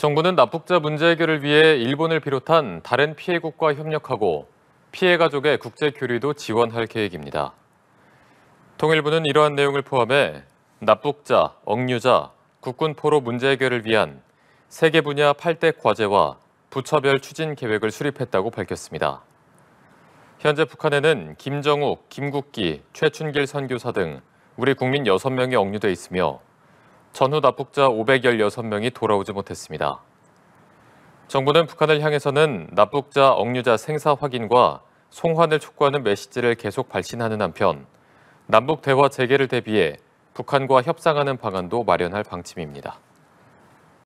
정부는 납북자 문제 해결을 위해 일본을 비롯한 다른 피해국과 협력하고 피해 가족의 국제 교류도 지원할 계획입니다. 통일부는 이러한 내용을 포함해 납북자, 억류자, 국군포로 문제 해결을 위한 세계 분야 8대 과제와 부처별 추진 계획을 수립했다고 밝혔습니다. 현재 북한에는 김정욱, 김국기, 최춘길 선교사 등 우리 국민 6명이 억류돼 있으며 전후 납북자 516명이 돌아오지 못했습니다. 정부는 북한을 향해서는 납북자 억류자 생사 확인과 송환을 촉구하는 메시지를 계속 발신하는 한편 남북 대화 재개를 대비해 북한과 협상하는 방안도 마련할 방침입니다.